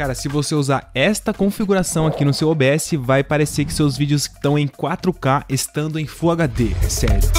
Cara, se você usar esta configuração aqui no seu OBS, vai parecer que seus vídeos estão em 4K estando em Full HD, é sério.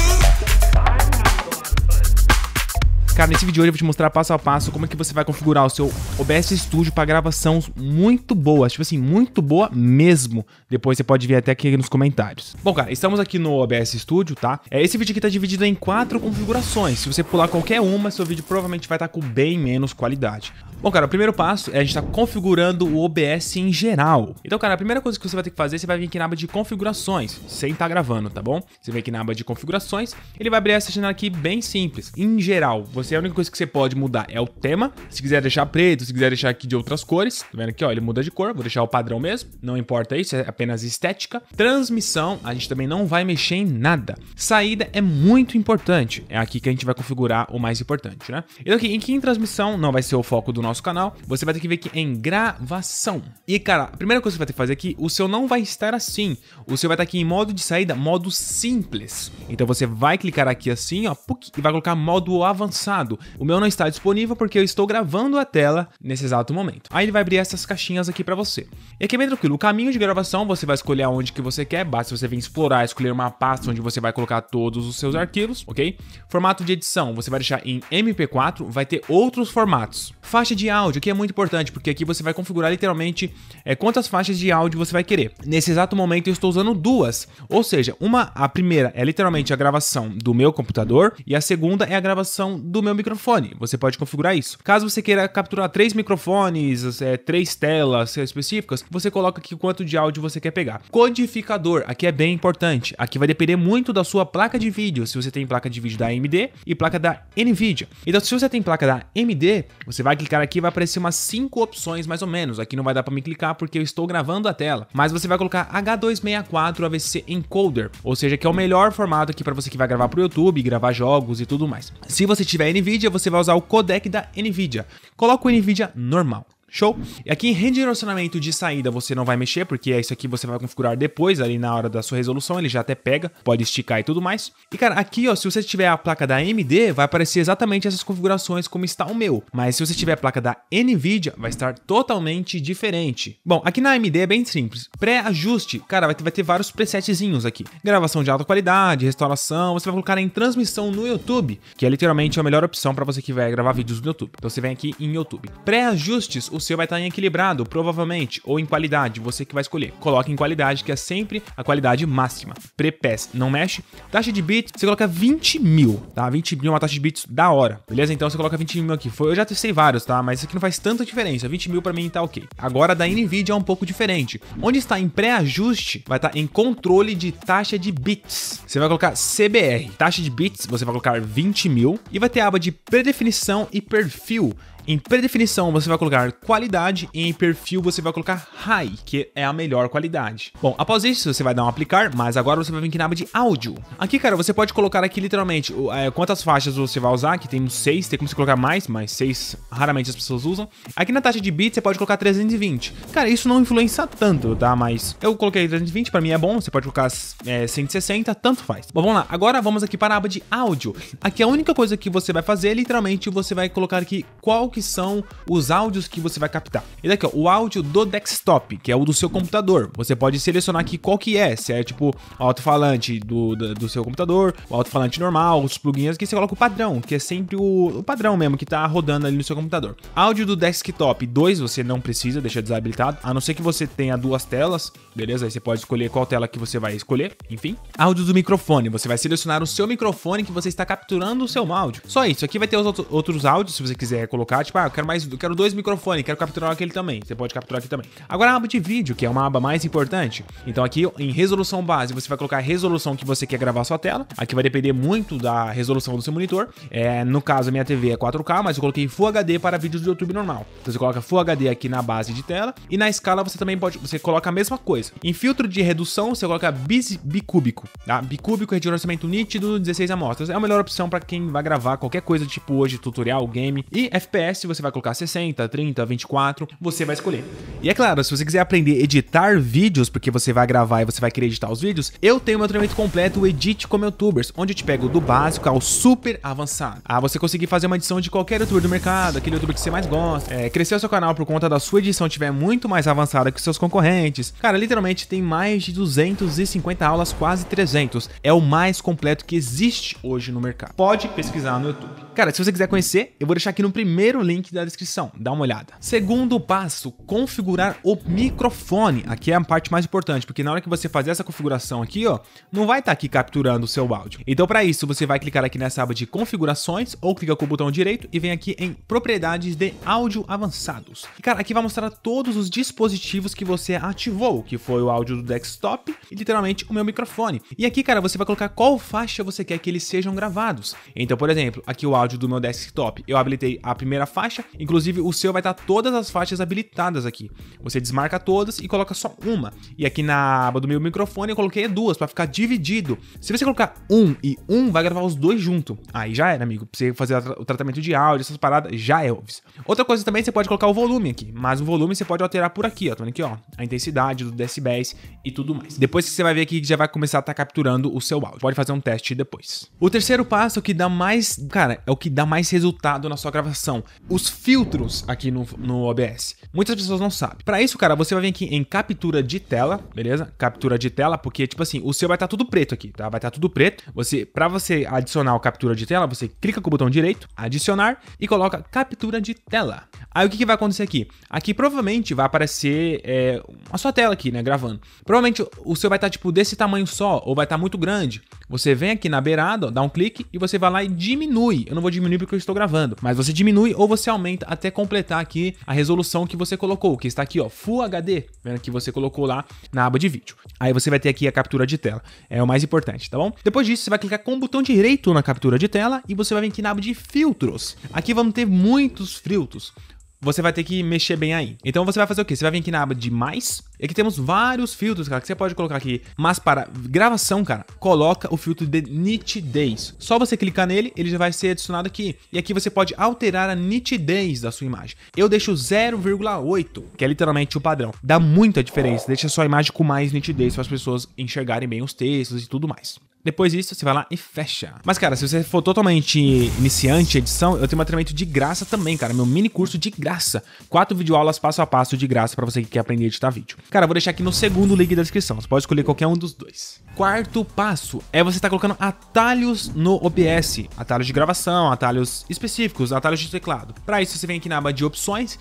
Cara, nesse vídeo hoje eu vou te mostrar passo a passo como é que você vai configurar o seu OBS Studio para gravação muito boa, tipo assim, muito boa mesmo. Depois você pode ver até aqui nos comentários. Bom, cara, estamos aqui no OBS Studio, tá? É, esse vídeo aqui tá dividido em quatro configurações. Se você pular qualquer uma, seu vídeo provavelmente vai estar tá com bem menos qualidade. Bom, cara, o primeiro passo é a gente estar tá configurando o OBS em geral. Então, cara, a primeira coisa que você vai ter que fazer, você vai vir aqui na aba de configurações, sem estar tá gravando, tá bom? Você vem aqui na aba de configurações, ele vai abrir essa janela aqui bem simples. Em geral, você é a única coisa que você pode mudar é o tema. Se quiser deixar preto, se quiser deixar aqui de outras cores, tá vendo aqui, ó, ele muda de cor, vou deixar o padrão mesmo, não importa isso, é apenas estética. Transmissão, a gente também não vai mexer em nada. Saída é muito importante, é aqui que a gente vai configurar o mais importante, né? E então aqui, em que em transmissão não vai ser o foco do nosso canal, você vai ter que ver aqui em gravação. E cara, a primeira coisa que você vai ter que fazer aqui, o seu não vai estar assim, o seu vai estar aqui em modo de saída, modo simples. Então você vai clicar aqui assim, ó, e vai colocar modo avançado passado. O meu não está disponível porque eu estou gravando a tela nesse exato momento. Aí ele vai abrir essas caixinhas aqui para você. E aqui é bem tranquilo, o caminho de gravação você vai escolher onde que você quer, basta você vir explorar, escolher uma pasta onde você vai colocar todos os seus arquivos, ok? Formato de edição, você vai deixar em MP4, vai ter outros formatos. Faixa de áudio, que é muito importante, porque aqui você vai configurar literalmente é, quantas faixas de áudio você vai querer. Nesse exato momento eu estou usando duas, ou seja, uma, a primeira é literalmente a gravação do meu computador e a segunda é a gravação do do meu microfone. Você pode configurar isso. Caso você queira capturar três microfones, é, três telas específicas, você coloca aqui quanto de áudio você quer pegar. Codificador, aqui é bem importante. Aqui vai depender muito da sua placa de vídeo, se você tem placa de vídeo da AMD e placa da NVIDIA. Então, se você tem placa da AMD, você vai clicar aqui e vai aparecer umas cinco opções mais ou menos. Aqui não vai dar para me clicar porque eu estou gravando a tela. Mas você vai colocar H264 AVC Encoder, ou seja, que é o melhor formato aqui para você que vai gravar para o YouTube, gravar jogos e tudo mais. Se você tiver NVIDIA, você vai usar o codec da NVIDIA. Coloca o NVIDIA normal. Show? E é aqui em redirecionamento de saída você não vai mexer, porque é isso aqui você vai configurar depois, ali na hora da sua resolução, ele já até pega, pode esticar e tudo mais. E cara, aqui ó, se você tiver a placa da AMD, vai aparecer exatamente essas configurações como está o meu, mas se você tiver a placa da NVIDIA, vai estar totalmente diferente. Bom, aqui na AMD é bem simples, pré-ajuste, cara, vai ter, vai ter vários presetzinhos aqui, gravação de alta qualidade, restauração, você vai colocar em transmissão no YouTube, que é literalmente a melhor opção para você que vai gravar vídeos no YouTube, então você vem aqui em YouTube. Pré-ajustes, o seu vai estar em equilibrado, provavelmente, ou em qualidade, você que vai escolher. Coloque em qualidade, que é sempre a qualidade máxima. pre-pes não mexe. Taxa de bits, você coloca 20 mil, tá? 20 mil é uma taxa de bits da hora, beleza? Então você coloca 20 mil aqui. Foi, eu já testei vários, tá? Mas isso aqui não faz tanta diferença. 20 mil pra mim tá ok. Agora da NVIDIA é um pouco diferente. Onde está em pré-ajuste, vai estar em controle de taxa de bits. Você vai colocar CBR, taxa de bits, você vai colocar 20 mil e vai ter a aba de predefinição e perfil. Em predefinição você vai colocar qualidade e em perfil você vai colocar high, que é a melhor qualidade. Bom, após isso você vai dar um aplicar, mas agora você vai vir aqui na aba de áudio. Aqui, cara, você pode colocar aqui literalmente é, quantas faixas você vai usar, que tem seis, tem como você colocar mais, mas seis raramente as pessoas usam. Aqui na taxa de bits você pode colocar 320. Cara, isso não influencia tanto, tá? Mas eu coloquei 320, pra mim é bom, você pode colocar é, 160, tanto faz. Bom, vamos lá, agora vamos aqui para a aba de áudio. Aqui a única coisa que você vai fazer, literalmente, você vai colocar aqui qual que são os áudios que você vai captar. E daqui, ó, o áudio do desktop, que é o do seu computador. Você pode selecionar aqui qual que é, se é tipo alto-falante do, do, do, seu computador, o alto-falante normal, os plugins, que você coloca o padrão, que é sempre o, o padrão mesmo que tá rodando ali no seu computador. Áudio do desktop 2, você não precisa, deixa desabilitado, a não ser que você tenha duas telas, beleza? Aí você pode escolher qual tela que você vai escolher, enfim. Áudio do microfone, você vai selecionar o seu microfone que você está capturando o seu áudio. Só isso, aqui vai ter os outros áudios, se você quiser colocar Tipo, ah, eu quero mais, eu quero dois microfones, quero capturar aquele também. Você pode capturar aqui também. Agora a aba de vídeo, que é uma aba mais importante. Então aqui em resolução base, você vai colocar a resolução que você quer gravar sua tela. Aqui vai depender muito da resolução do seu monitor. É, no caso, a minha TV é 4K, mas eu coloquei Full HD para vídeos do YouTube normal. Então você coloca Full HD aqui na base de tela e na escala você também pode, você coloca a mesma coisa. Em filtro de redução, você coloca bis, bicúbico, tá? Bicúbico, é reconhecimento nítido, 16 amostras. É a melhor opção para quem vai gravar qualquer coisa tipo hoje, tutorial, game e FPS se você vai colocar 60, 30, 24, você vai escolher. E é claro, se você quiser aprender a editar vídeos, porque você vai gravar e você vai querer editar os vídeos, eu tenho meu treinamento completo, o Edit Como Youtubers, onde eu te pego do básico ao super avançado. Ah, você conseguir fazer uma edição de qualquer youtuber do mercado, aquele youtuber que você mais gosta, é, crescer o seu canal por conta da sua edição tiver muito mais avançada que os seus concorrentes. Cara, literalmente tem mais de 250 aulas, quase 300. É o mais completo que existe hoje no mercado. Pode pesquisar no YouTube. Cara, se você quiser conhecer, eu vou deixar aqui no primeiro link da descrição, dá uma olhada. Segundo passo, configurar o microfone. Aqui é a parte mais importante, porque na hora que você fazer essa configuração aqui, ó, não vai estar tá aqui capturando o seu áudio. Então para isso, você vai clicar aqui nessa aba de configurações, ou clica com o botão direito e vem aqui em propriedades de áudio avançados. E cara, aqui vai mostrar todos os dispositivos que você ativou, que foi o áudio do desktop e literalmente o meu microfone. E aqui, cara, você vai colocar qual faixa você quer que eles sejam gravados. Então, por exemplo, aqui o áudio áudio do meu desktop. Eu habilitei a primeira faixa, inclusive o seu vai estar tá todas as faixas habilitadas aqui. Você desmarca todas e coloca só uma. E aqui na aba do meu microfone eu coloquei duas para ficar dividido. Se você colocar um e um, vai gravar os dois junto. Aí já era, amigo. Pra você fazer o tratamento de áudio, essas paradas, já é óbvio. Outra coisa também, você pode colocar o volume aqui, mas o volume você pode alterar por aqui, ó. Tá vendo aqui, ó? A intensidade do decibéis e tudo mais. Depois que você vai ver aqui que já vai começar a estar tá capturando o seu áudio. Pode fazer um teste depois. O terceiro passo que dá mais, cara, é é o que dá mais resultado na sua gravação. Os filtros aqui no, no OBS. Muitas pessoas não sabem. Para isso, cara, você vai vir aqui em captura de tela, beleza? Captura de tela, porque, tipo assim, o seu vai estar tá tudo preto aqui, tá? Vai estar tá tudo preto. Você, para você adicionar o captura de tela, você clica com o botão direito, adicionar, e coloca captura de tela. Aí o que, que vai acontecer aqui? Aqui provavelmente vai aparecer é, a sua tela aqui, né? Gravando. Provavelmente o seu vai estar, tá, tipo, desse tamanho só, ou vai estar tá muito grande. Você vem aqui na beirada, ó, dá um clique e você vai lá e diminui. Eu não não vou diminuir porque eu estou gravando. Mas você diminui ou você aumenta até completar aqui a resolução que você colocou, que está aqui, ó, Full HD, vendo que você colocou lá na aba de vídeo. Aí você vai ter aqui a captura de tela. É o mais importante, tá bom? Depois disso, você vai clicar com o botão direito na captura de tela e você vai vir aqui na aba de filtros. Aqui vamos ter muitos filtros você vai ter que mexer bem aí. Então você vai fazer o quê? Você vai vir aqui na aba de mais. É e aqui temos vários filtros, cara, que você pode colocar aqui. Mas para gravação, cara, coloca o filtro de nitidez. Só você clicar nele, ele já vai ser adicionado aqui. E aqui você pode alterar a nitidez da sua imagem. Eu deixo 0,8, que é literalmente o padrão. Dá muita diferença, deixa a sua imagem com mais nitidez para as pessoas enxergarem bem os textos e tudo mais. Depois disso, você vai lá e fecha. Mas, cara, se você for totalmente iniciante em edição, eu tenho um treinamento de graça também, cara. Meu mini curso de graça. Quatro videoaulas passo a passo de graça para você que quer aprender a editar vídeo. Cara, eu vou deixar aqui no segundo link da descrição. Você pode escolher qualquer um dos dois. Quarto passo é você estar tá colocando atalhos no OBS. Atalhos de gravação, atalhos específicos, atalhos de teclado. Para isso, você vem aqui na aba de opções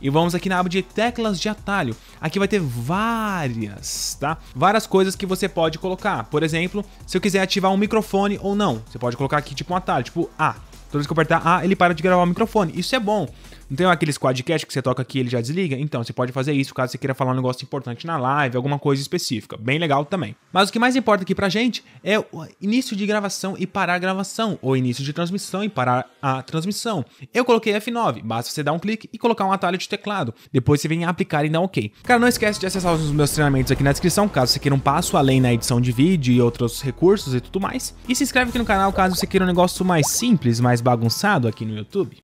e vamos aqui na aba de teclas de atalho. Aqui vai ter várias, tá? Várias coisas que você pode colocar. Por exemplo, se eu quiser ativar um microfone ou não, você pode colocar aqui tipo um atalho, tipo A. Ah, Toda vez que eu apertar A, ele para de gravar o microfone. Isso é bom. Não tem aqueles quadcast que você toca aqui e ele já desliga? Então, você pode fazer isso caso você queira falar um negócio importante na live, alguma coisa específica. Bem legal também. Mas o que mais importa aqui pra gente é o início de gravação e parar a gravação, ou início de transmissão e parar a transmissão. Eu coloquei F9, basta você dar um clique e colocar um atalho de teclado. Depois você vem aplicar e dar OK. Cara, não esquece de acessar os meus treinamentos aqui na descrição, caso você queira um passo além na edição de vídeo e outros recursos e tudo mais. E se inscreve aqui no canal caso você queira um negócio mais simples, mais mais bagunçado aqui no YouTube?